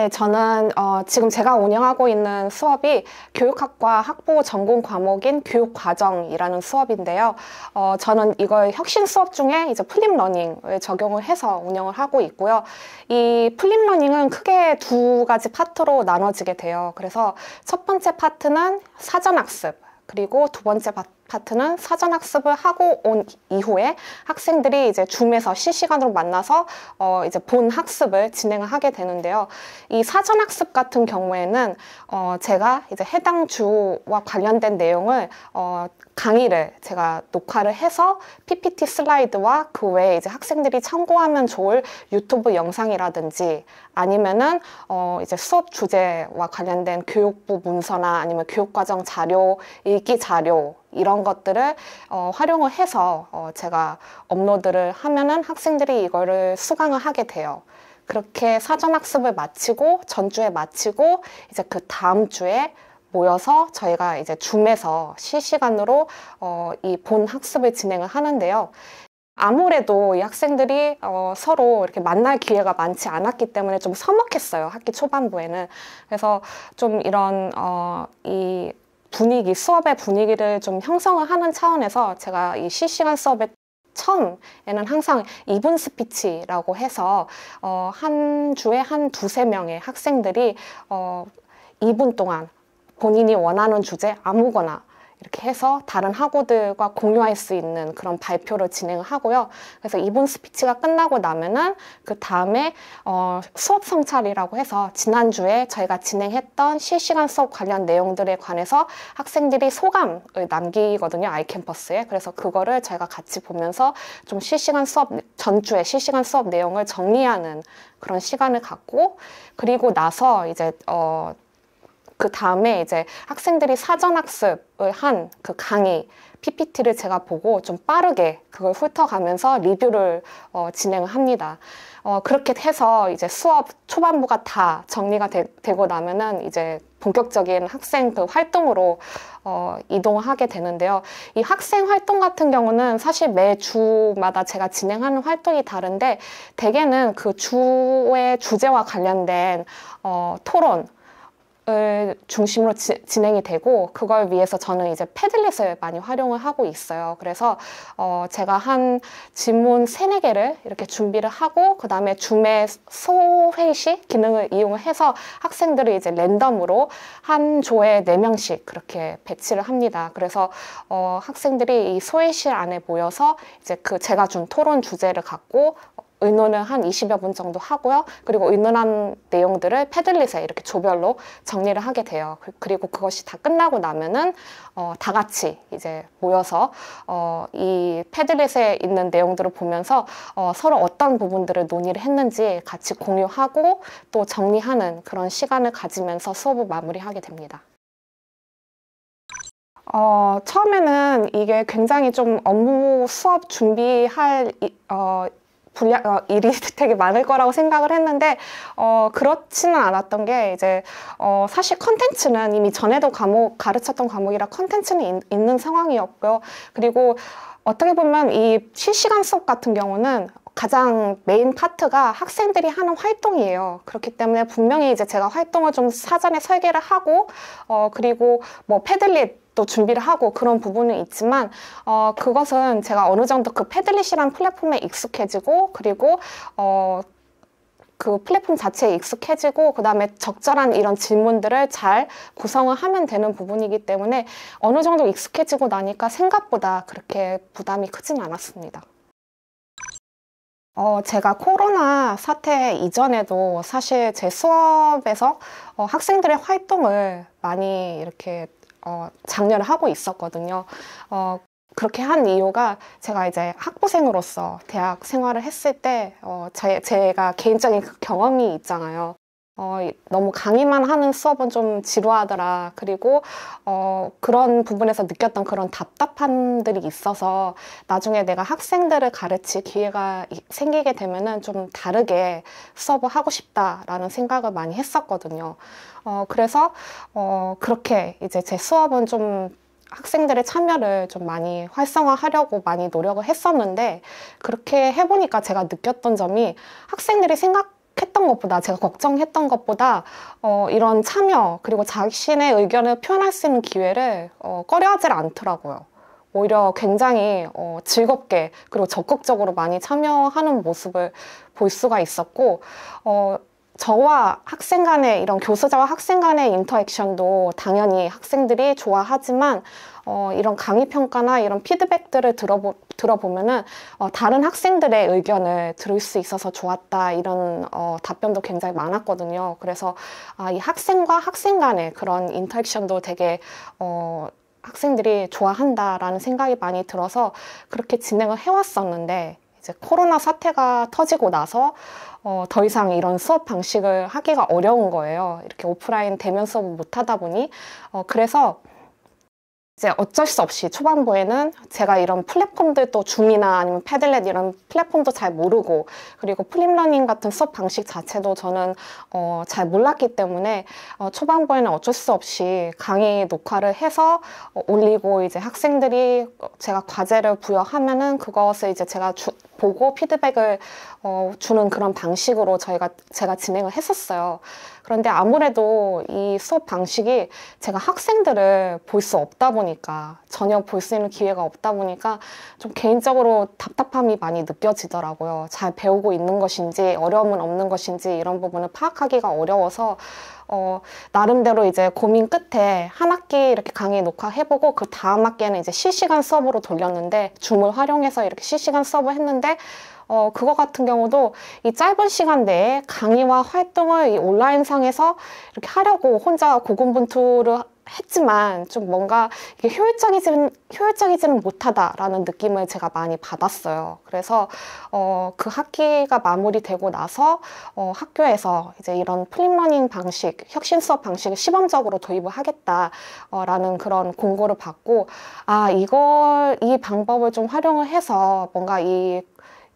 네, 저는 어, 지금 제가 운영하고 있는 수업이 교육학과 학부 전공 과목인 교육과정이라는 수업인데요. 어, 저는 이걸 혁신 수업 중에 이제 플립러닝을 적용을 해서 운영을 하고 있고요. 이 플립러닝은 크게 두 가지 파트로 나눠지게 돼요. 그래서 첫 번째 파트는 사전학습, 그리고 두 번째 파트 파트는 사전 학습을 하고 온 이후에 학생들이 이제 줌에서 실시간으로 만나서 어 이제 본 학습을 진행을 하게 되는데요. 이 사전 학습 같은 경우에는 어 제가 이제 해당 주와 관련된 내용을 어 강의를 제가 녹화를 해서 PPT 슬라이드와 그 외에 이제 학생들이 참고하면 좋을 유튜브 영상이라든지 아니면은 어 이제 수업 주제와 관련된 교육부 문서나 아니면 교육과정 자료, 일기 자료 이런 것들을 어, 활용을 해서 어, 제가 업로드를 하면은 학생들이 이거를 수강을 하게 돼요. 그렇게 사전 학습을 마치고 전주에 마치고 이제 그 다음 주에 모여서 저희가 이제 줌에서 실시간으로 어, 이본 학습을 진행을 하는데요. 아무래도 이 학생들이 어, 서로 이렇게 만날 기회가 많지 않았기 때문에 좀 서먹했어요. 학기 초반부에는. 그래서 좀 이런 어, 이 분위기, 수업의 분위기를 좀 형성을 하는 차원에서 제가 이 실시간 수업에 처음에는 항상 2분 스피치라고 해서 어, 한 주에 한 두세 명의 학생들이 어, 2분 동안 본인이 원하는 주제 아무거나 이렇게 해서 다른 학우들과 공유할 수 있는 그런 발표를 진행하고요. 그래서 이분 스피치가 끝나고 나면은 그 다음에 어, 수업 성찰이라고 해서 지난주에 저희가 진행했던 실시간 수업 관련 내용들에 관해서 학생들이 소감을 남기거든요. 아이캠퍼스에. 그래서 그거를 저희가 같이 보면서 좀 실시간 수업 전주에 실시간 수업 내용을 정리하는 그런 시간을 갖고 그리고 나서 이제 어그 다음에 이제 학생들이 사전학습을 한 그 강의 PPT를 제가 보고 좀 빠르게 그걸 훑어가면서 리뷰를 어, 진행을 합니다. 어, 그렇게 해서 이제 수업 초반부가 다 정리가 되, 고 나면은 이제 본격적인 학생 그 활동으로 어, 이동하게 되는데요. 이 학생 활동 같은 경우는 사실 매 주마다 제가 진행하는 활동이 다른데 대개는 그 주의 주제와 관련된 어, 토론, 을 중심으로 지, 진행이 되고 그걸 위해서 저는 이제 패들렛을 많이 활용을 하고 있어요. 그래서 어 제가 한 지문 세 네 개를 이렇게 준비를 하고 그다음에 줌의 소회시 기능을 이용을 해서 학생들을 이제 랜덤으로 한 조에 네명씩 그렇게 배치를 합니다. 그래서 어 학생들이 이소회시 안에 모여서 이제 그 제가 준 토론 주제를 갖고 의논을 한 20여 분 정도 하고요. 그리고 의논한 내용들을 패들릿에 이렇게 조별로 정리를 하게 돼요. 그, 그리고 그것이 다 끝나고 나면은 어, 다 같이 이제 모여서 어, 이 패들릿에 있는 내용들을 보면서 어, 서로 어떤 부분들을 논의를 했는지 같이 공유하고 또 정리하는 그런 시간을 가지면서 수업을 마무리하게 됩니다. 어, 처음에는 이게 굉장히 좀 업무 수업 준비할 어, 분량, 어, 일이 되게 많을 거라고 생각을 했는데, 어, 그렇지는 않았던 게 이제, 어, 사실 컨텐츠는 이미 전에도 과목, 가르쳤던 과목이라 컨텐츠는 있는 상황이었고요. 그리고 어떻게 보면 이 실시간 수업 같은 경우는 가장 메인 파트가 학생들이 하는 활동이에요. 그렇기 때문에 분명히 이제 제가 활동을 좀 사전에 설계를 하고, 어, 그리고 뭐 패들릿, 도 준비를 하고 그런 부분은 있지만 어, 그것은 제가 어느 정도 그 패들릿이란 플랫폼에 익숙해지고 그리고 어, 그 플랫폼 자체에 익숙해지고 그다음에 적절한 이런 질문들을 잘 구성을 하면 되는 부분이기 때문에 어느 정도 익숙해지고 나니까 생각보다 그렇게 부담이 크진 않았습니다. 어, 제가 코로나 사태 이전에도 사실 제 수업에서 어, 학생들의 활동을 많이 이렇게 어, 장려를 하고 있었거든요. 어, 그렇게 한 이유가 제가 이제 학부생으로서 대학 생활을 했을 때 어, 제, 제가 개인적인 그 경험이 있잖아요. 어, 너무 강의만 하는 수업은 좀 지루하더라. 그리고 어, 그런 부분에서 느꼈던 그런 답답함들이 있어서 나중에 내가 학생들을 가르칠 기회가 생기게 되면은 좀 다르게 수업을 하고 싶다라는 생각을 많이 했었거든요. 어, 그래서 어, 그렇게 이제 제 수업은 좀 학생들의 참여를 좀 많이 활성화하려고 많이 노력을 했었는데 그렇게 해보니까 제가 느꼈던 점이 학생들이 생각 했던 것보다 제가 걱정했던 것보다 어, 이런 참여 그리고 자신의 의견을 표현할 수 있는 기회를 어, 꺼려하지 않더라고요. 오히려 굉장히 어, 즐겁게 그리고 적극적으로 많이 참여하는 모습을 볼 수가 있었고 어, 저와 학생 간의 이런 교수자와 학생 간의 인터액션도 당연히 학생들이 좋아하지만 어, 이런 강의 평가나 이런 피드백들을 들어보, 들어보면은 어, 다른 학생들의 의견을 들을 수 있어서 좋았다 이런 어, 답변도 굉장히 많았거든요. 그래서 아, 이 학생과 학생 간의 그런 인터액션도 되게 어, 학생들이 좋아한다라는 생각이 많이 들어서 그렇게 진행을 해왔었는데 이제 코로나 사태가 터지고 나서 어, 더 이상 이런 수업 방식을 하기가 어려운 거예요. 이렇게 오프라인 대면 수업을 못 하다 보니 어, 그래서 이제 어쩔 수 없이 초반부에는 제가 이런 플랫폼들도 줌이나 아니면 패들렛 이런 플랫폼도 잘 모르고 그리고 플립러닝 같은 수업 방식 자체도 저는 어, 잘 몰랐기 때문에 어, 초반부에는 어쩔 수 없이 강의 녹화를 해서 어, 올리고 이제 학생들이 제가 과제를 부여하면은 그것을 이제 제가 주, 보고 피드백을 어, 주는 그런 방식으로 저희가 제가 진행을 했었어요. 그런데 아무래도 이 수업 방식이 제가 학생들을 볼 수 없다 보니까 전혀 볼 수 있는 기회가 없다 보니까 좀 개인적으로 답답함이 많이 느껴지더라고요. 잘 배우고 있는 것인지 어려움은 없는 것인지 이런 부분을 파악하기가 어려워서 어, 나름대로 이제 고민 끝에 한 학기 이렇게 강의 녹화해보고 그 다음 학기에는 이제 실시간 수업으로 돌렸는데 줌을 활용해서 이렇게 실시간 수업을 했는데 어, 그거 같은 경우도 이 짧은 시간 내에 강의와 활동을 이 온라인상에서 이렇게 하려고 혼자 고군분투를 했지만 좀 뭔가 이게 효율적이지는, 효율적이지는 못하다라는 느낌을 제가 많이 받았어요. 그래서 어, 그 학기가 마무리되고 나서 어, 학교에서 이제 이런 플립러닝 방식, 혁신 수업 방식을 시범적으로 도입을 하겠다라는 그런 공고를 받고 아 이걸 이 방법을 좀 활용을 해서 뭔가 이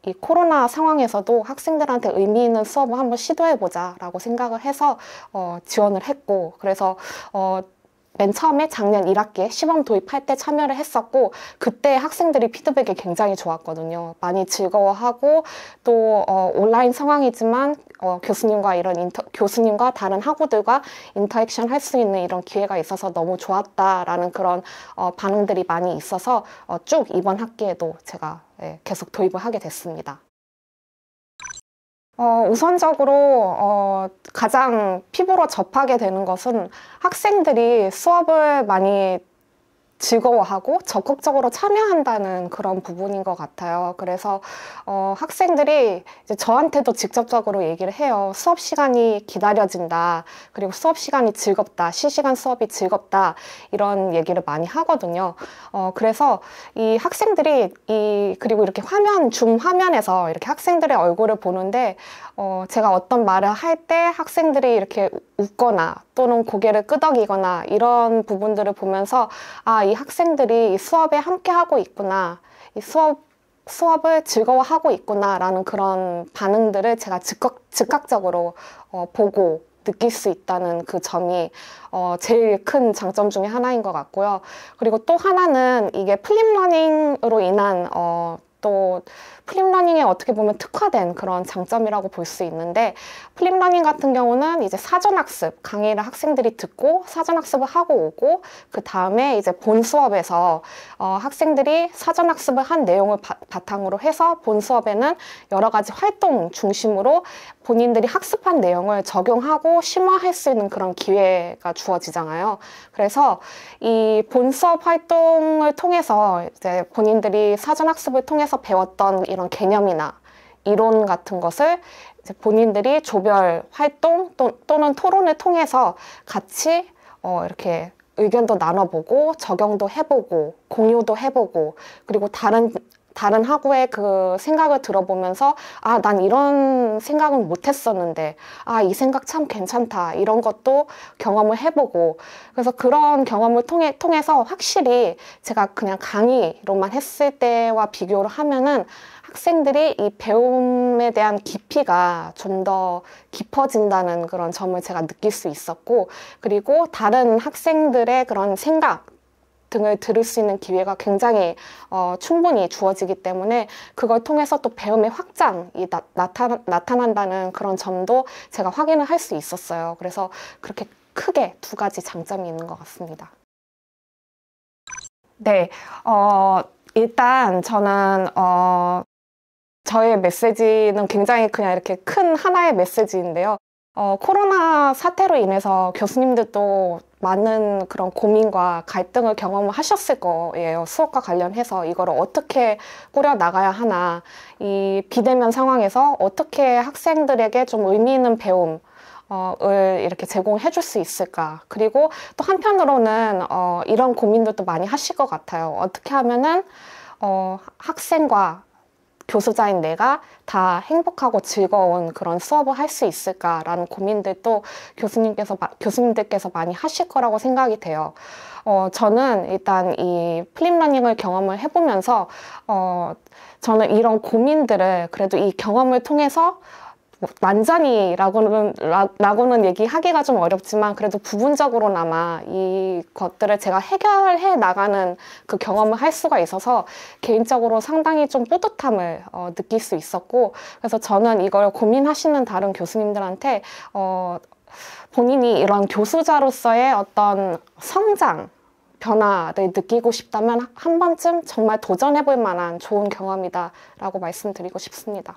이 코로나 상황에서도 학생들한테 의미 있는 수업을 한번 시도해보자 라고 생각을 해서 어, 지원을 했고 그래서 어, 맨 처음에 작년 1학기에 시범 도입할 때 참여를 했었고 그때 학생들이 피드백이 굉장히 좋았거든요. 많이 즐거워하고 또 어, 온라인 상황이지만 어, 교수님과 이런 인터, 교수님과 다른 학우들과 인터액션 할 수 있는 이런 기회가 있어서 너무 좋았다라는 그런 어, 반응들이 많이 있어서 어, 쭉 이번 학기에도 제가 예, 계속 도입을 하게 됐습니다. 어, 우선적으로 어, 가장 피부로 접하게 되는 것은 학생들이 수업을 많이 즐거워하고 적극적으로 참여한다는 그런 부분인 것 같아요. 그래서 어, 학생들이 저한테도 직접적으로 얘기를 해요. 수업 시간이 기다려진다. 그리고 수업 시간이 즐겁다. 실시간 수업이 즐겁다. 이런 얘기를 많이 하거든요. 어, 그래서 이 학생들이 이 그리고 이렇게 화면 줌 화면에서 이렇게 학생들의 얼굴을 보는데 어, 제가 어떤 말을 할 때 학생들이 이렇게 웃거나 또는 고개를 끄덕이거나 이런 부분들을 보면서 아, 이 학생들이 이 수업에 함께 하고 있구나. 이 수업 수업을 즐거워하고 있구나라는 그런 반응들을 제가 즉각, 즉각적으로 어, 보고 느낄 수 있다는 그 점이 어, 제일 큰 장점 중의 하나인 것 같고요. 그리고 또 하나는 이게 플립러닝으로 인한 어, 또 플립러닝에 어떻게 보면 특화된 그런 장점이라고 볼 수 있는데 플립러닝 같은 경우는 이제 사전학습 강의를 학생들이 듣고 사전학습을 하고 오고 그 다음에 이제 본 수업에서 어, 학생들이 사전학습을 한 내용을 바, 탕으로 해서 본 수업에는 여러 가지 활동 중심으로 본인들이 학습한 내용을 적용하고 심화할 수 있는 그런 기회가 주어지잖아요. 그래서 이 본수업 활동을 통해서 이제 본인들이 사전 학습을 통해서 배웠던 이런 개념이나 이론 같은 것을 이제 본인들이 조별 활동 또, 는 토론을 통해서 같이 어, 이렇게 의견도 나눠보고 적용도 해보고 공유도 해보고 그리고 다른 다른 학우의 그 생각을 들어보면서 아, 난 이런 생각은 못 했었는데 아, 이 생각 참 괜찮다. 이런 것도 경험을 해보고 그래서 그런 경험을 통해, 통해서 확실히 제가 그냥 강의로만 했을 때와 비교를 하면은 학생들이 이 배움에 대한 깊이가 좀 더 깊어진다는 그런 점을 제가 느낄 수 있었고 그리고 다른 학생들의 그런 생각 등을 들을 수 있는 기회가 굉장히 어, 충분히 주어지기 때문에 그걸 통해서 또 배움의 확장이 나, 나타, 나타난다는 그런 점도 제가 확인을 할 수 있었어요. 그래서 그렇게 크게 두 가지 장점이 있는 것 같습니다. 네, 어, 일단 저는 어, 저의 메시지는 굉장히 그냥 이렇게 큰 하나의 메시지인데요. 어, 코로나 사태로 인해서 교수님들도 많은 그런 고민과 갈등을 경험 하셨을 거예요. 수업과 관련해서 이걸 어떻게 꾸려 나가야 하나, 이 비대면 상황에서 어떻게 학생들에게 좀 의미 있는 배움, 어, 을 이렇게 제공해 줄 수 있을까 그리고 또 한편으로는 어, 이런 고민들도 많이 하실 것 같아요 어떻게 하면은 어, 학생과 교수자인 내가 다 행복하고 즐거운 그런 수업을 할 수 있을까라는 고민들도 교수님께서 교수님들께서 많이 하실 거라고 생각이 돼요. 어, 저는 일단 이 플립러닝을 경험을 해보면서 어, 저는 이런 고민들을 그래도 이 경험을 통해서 완전히라고는 라고는 얘기하기가 좀 어렵지만 그래도 부분적으로나마 이 것들을 제가 해결해 나가는 그 경험을 할 수가 있어서 개인적으로 상당히 좀 뿌듯함을 어, 느낄 수 있었고 그래서 저는 이걸 고민하시는 다른 교수님들한테 어, 본인이 이런 교수자로서의 어떤 성장 변화를 느끼고 싶다면 한 번쯤 정말 도전해 볼 만한 좋은 경험이다라고 말씀드리고 싶습니다.